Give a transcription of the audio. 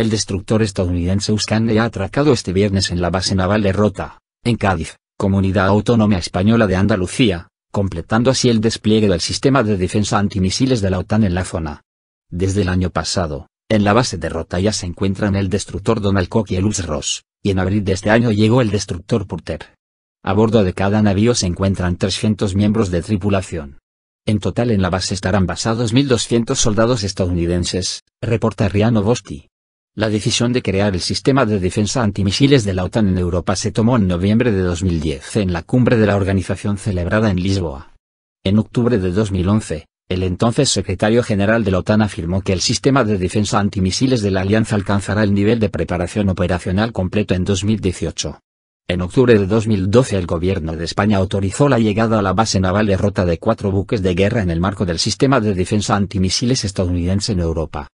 El destructor estadounidense Uscan ha atracado este viernes en la base naval de Rota, en Cádiz, comunidad autónoma española de Andalucía, completando así el despliegue del sistema de defensa antimisiles de la OTAN en la zona. Desde el año pasado, en la base de Rota ya se encuentran el destructor Donald Cook y el Us Ross, y en abril de este año llegó el destructor Porter. A bordo de cada navío se encuentran 300 miembros de tripulación. En total en la base estarán basados 1.200 soldados estadounidenses, reporta Riano Bosti. La decisión de crear el sistema de defensa antimisiles de la OTAN en Europa se tomó en noviembre de 2010 en la cumbre de la organización celebrada en Lisboa. En octubre de 2011, el entonces secretario general de la OTAN afirmó que el sistema de defensa antimisiles de la alianza alcanzará el nivel de preparación operacional completo en 2018. En octubre de 2012 el gobierno de España autorizó la llegada a la base naval de Rota de cuatro buques de guerra en el marco del sistema de defensa antimisiles estadounidense en Europa.